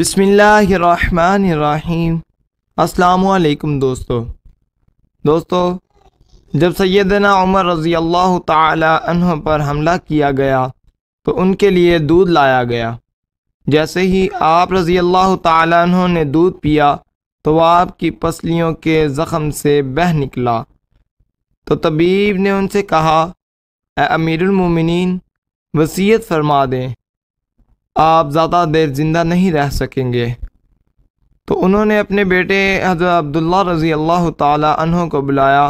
बिसमीम् अल्लाम दोस्तों दोस्तों जब सैदना उमर रज़ी अल्लाह तहों पर हमला किया गया तो उनके लिए दूध लाया गया जैसे ही आप रज़ी अल्लाह तहों ने दूध पिया तो वह आपकी पसलियों के ज़ख़म से बह निकला तो तबीब ने उनसे कहा अमीरमिन वसीयत फरमा दें आप ज़्यादा देर ज़िंदा नहीं रह सकेंगे तो उन्होंने अपने बेटे हज़रत अब्दुल्ला रज़ी अल्लाह तहों को बुलाया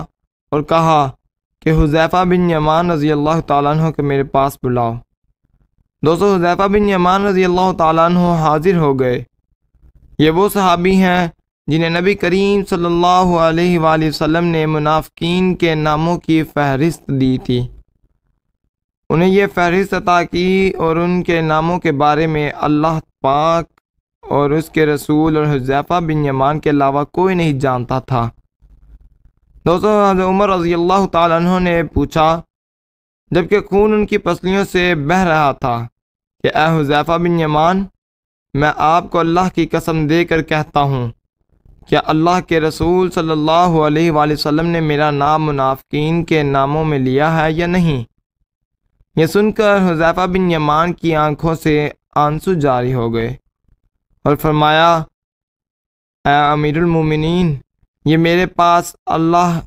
और कहा कि हुजैफ़ा बिन यमान रज़ी अल्लाह तहों को मेरे पास बुलाओ दोस्तों हुजैफ़ा बिन यमान रज़ी अल्लाह तहों हाजिर हो गए ये वो सहाबी हैं जिन्हें नबी करीम सल्लल्लाहु अलैहि वसल्लम ने मुनाफिकीन के नामों की फहरिस्त दी थी उन्हें ये फहरिस्त अता की और उनके नामों के बारे में अल्लाह पाक और उसके रसूल और हजैफ़ा बिन यमान के अलावा कोई नहीं जानता था दोस्तों हज़र उमर रज़ी अल्लाह तु ने पूछा जबकि खून उनकी पसलियों से बह रहा था कि ए हुजैफ़ा बिन यमान मैं आपको अल्लाह की कसम देकर कहता हूँ क्या अल्लाह के रसूल सल्लल्लाहु अलैहि वसल्लम ने मेरा नाम मुनाफिकीन के नामों में लिया है या नहीं यह सुनकर हुजैफा बिन यमान की आंखों से आंसू जारी हो गए और फरमाया अमीरमिन ये मेरे पास अल्लाह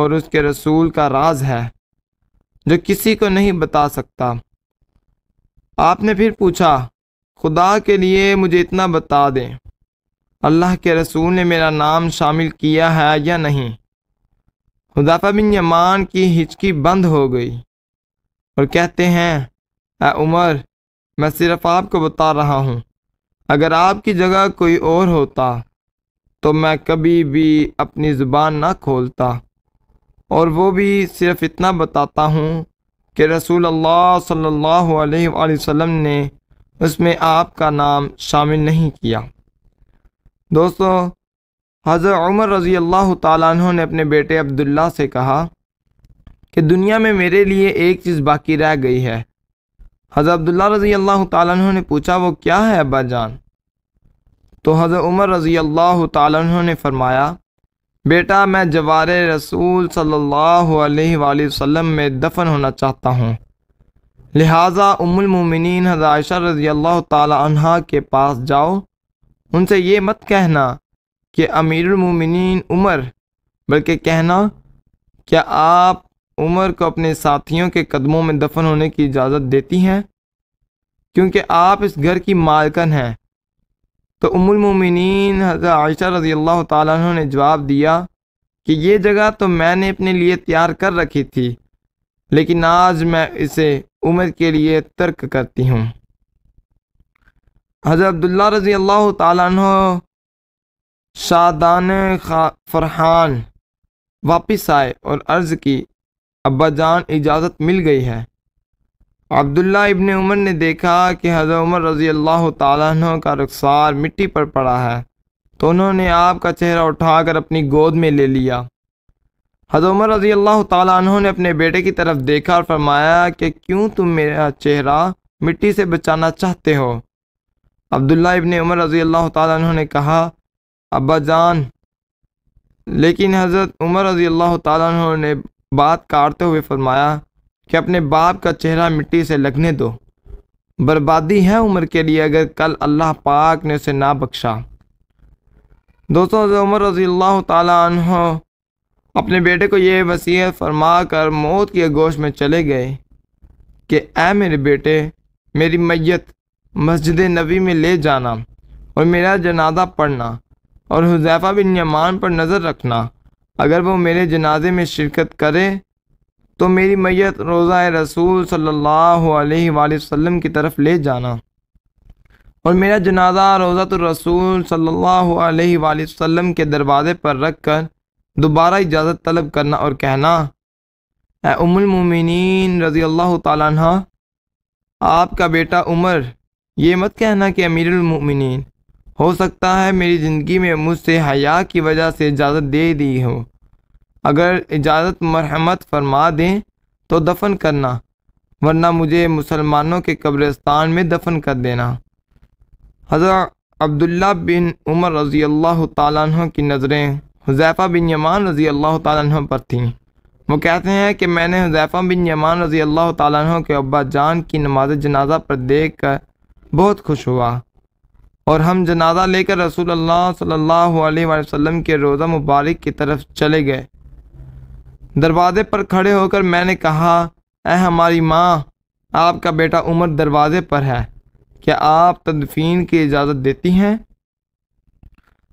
और उसके रसूल का राज है जो किसी को नहीं बता सकता आपने फिर पूछा खुदा के लिए मुझे इतना बता दें अल्लाह के रसूल ने मेरा नाम शामिल किया है या नहीं हुदाफा बिन यमान की हिचकी बंद हो गई और कहते हैं उमर मैं सिर्फ आपको बता रहा हूँ अगर आपकी जगह कोई और होता तो मैं कभी भी अपनी ज़ुबान ना खोलता और वो भी सिर्फ़ इतना बताता हूँ कि रसूल अल्लाह सल्लल्लाहु अलैहि वसल्लम ने उसमें आपका नाम शामिल नहीं किया दोस्तों हज़रत उमर रज़ी अल्लाह तु ने अपने बेटे अब्दुल्ला से कहा कि दुनिया में मेरे लिए एक चीज़ बाकी रह गई है हज़र अब्दुल्ला रज़ी अल्लाह तु ने पूछा वो क्या है अब्बा जान तो हज़र उमर रज़ी अल्लाह तु ने फरमाया बेटा मैं जवार रसूल सल्ला वसम में दफन होना चाहता हूँ लिहाजा उमुलमिन हज़र रज़ी अल्लाह तह के पास जाओ उनसे ये मत कहना कि अमीरमिन उमर बल्कि कहना क्या आप उमर को अपने साथियों के कदमों में दफन होने की इजाज़त देती हैं क्योंकि आप इस घर की मालकन हैं तो उमुलमिन हज़रत आयशा रज़ी अल्लाह तु ने जवाब दिया कि ये जगह तो मैंने अपने लिए तैयार कर रखी थी लेकिन आज मैं इसे उमर के लिए तर्क करती हूँ हज़रत अब्दुल्ला रज़ी अल्लाह तु शादान फरहान वापस आए और अर्ज़ की अब्बा जान इजाज़त मिल गई है अब्दुल्ला इबन उमर ने देखा कि हज़रत उमर रज़ी अल्लाह तु का रखसार मिट्टी पर पड़ा है तो उन्होंने आपका चेहरा उठाकर अपनी गोद में ले लिया हज़रत उमर रज़ी अल्लाह तु ने अपने बेटे की तरफ देखा और फरमाया कि क्यों तुम मेरा चेहरा मिट्टी से बचाना चाहते हो अब्दुल्ला इबन उमर रज़ी अल्लाह तु ने कहा अब्बा जान लेकिन हज़रत उमर रज़ी अल्लाह तु ने बात काटते हुए फरमाया कि अपने बाप का चेहरा मिट्टी से लगने दो बर्बादी है उम्र के लिए अगर कल अल्लाह पाक ने उसे ना बख्शा दोस्तों उमर रजी अल्लाह तु अपने बेटे को यह वसीयत फरमा कर मौत के गोश में चले गए कि ए मेरे बेटे मेरी मैयत मस्जिद नबी में ले जाना और मेरा जनाजा पढ़ना और हुजैफा बिन यमान पर नज़र रखना अगर वो मेरे जनाजे में शिरकत करे तो मेरी मैत रोज़ा रसूल सल्लल्लाहु अलैहि वसल्लम की तरफ ले जाना और मेरा जनाजा रोज़ा तो रसूल सल्लल्लाहु अलैहि वसल्लम के दरवाज़े पर रख कर दोबारा इजाज़त तलब करना और कहना उमिन रज़ी अल्लाह तह आपका बेटा उमर ये मत कहना कि अमीरमिन हो सकता है मेरी ज़िंदगी में मुझसे हया की वजह से इजाज़त दे दी हो अगर इजाज़त मरहमत फरमा दें तो दफन करना वरना मुझे मुसलमानों के कब्रिस्तान में दफन कर देना हज़रत अब्दुल्ला बिन उमर रज़ी अल्लाह तु की नज़रें हुजैफ़ा बिन यमान रज़ी अल्लाह तु पर थीं वो कहते हैं कि मैंने हुजैफ़ा बिन यमान रज़ी अल्लाह तु के अब्बा जान की नमाज जनाजा पर देख कर बहुत खुश हुआ और हम जनाजा लेकर रसूल अल्लाह सल्लल्लाहु अलैहि वसल्लम के रोज़ा मुबारक की तरफ चले गए दरवाज़े पर खड़े होकर मैंने कहा अः हमारी माँ आपका बेटा उमर दरवाज़े पर है क्या आप तदफीन की इजाज़त देती हैं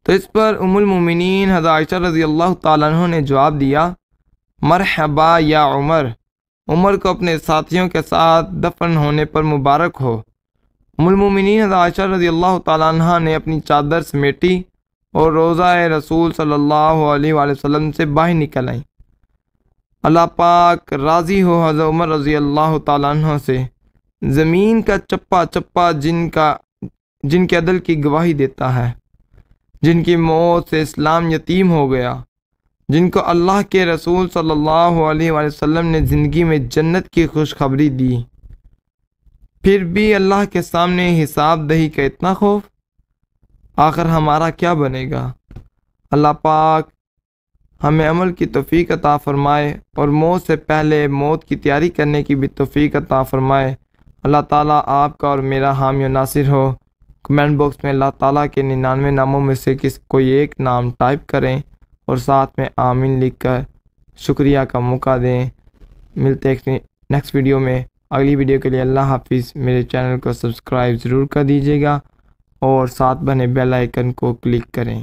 तो इस पर उमुलमिन हजायशा रज़ी अल्लाह तु ने जवाब दिया मरहबा या उमर उमर को अपने साथियों के साथ दफन होने पर मुबारक हो मुलमिन आयशा रजी अल्लाह तह ने अपनी चादर समेटी और रोज़ा रसूल सल्ला वसम से बाहर निकल आई अल्लाह पाक राज़ी हो हज़र उमर रज़ी अल्लाह तह से ज़मीन का चप्पा चप्पा जिनका जिनके अदल की गवाही देता है जिनकी मौत से इस्लाम यतीम हो गया जिनको अल्लाह के रसूल सल्लल्लाहु अलैहि वसल्लम ने ज़िंदगी में जन्नत की खुशखबरी दी फिर भी अल्लाह के सामने हिसाब दही का इतना खौफ आखिर हमारा क्या बनेगा अल्लाह पाक हमें अमल की तोफ़ी अता फ़रमाए और मौत से पहले मौत की तैयारी करने की भी तोफ़ी अता फ़रमाए अल्लाह ताला आपका और मेरा हामी नासिर हो कमेंट बॉक्स में अल्लाह ताला के निन्यानवे नामों में से किस कोई एक नाम टाइप करें और साथ में आमीन लिखकर शुक्रिया का मौका दें मिलते नेक्स्ट वीडियो में अगली वीडियो के लिए अल्लाह हाफिज़ मेरे चैनल को सब्सक्राइब ज़रूर कर दीजिएगा और साथ बने बेल आइकन को क्लिक करें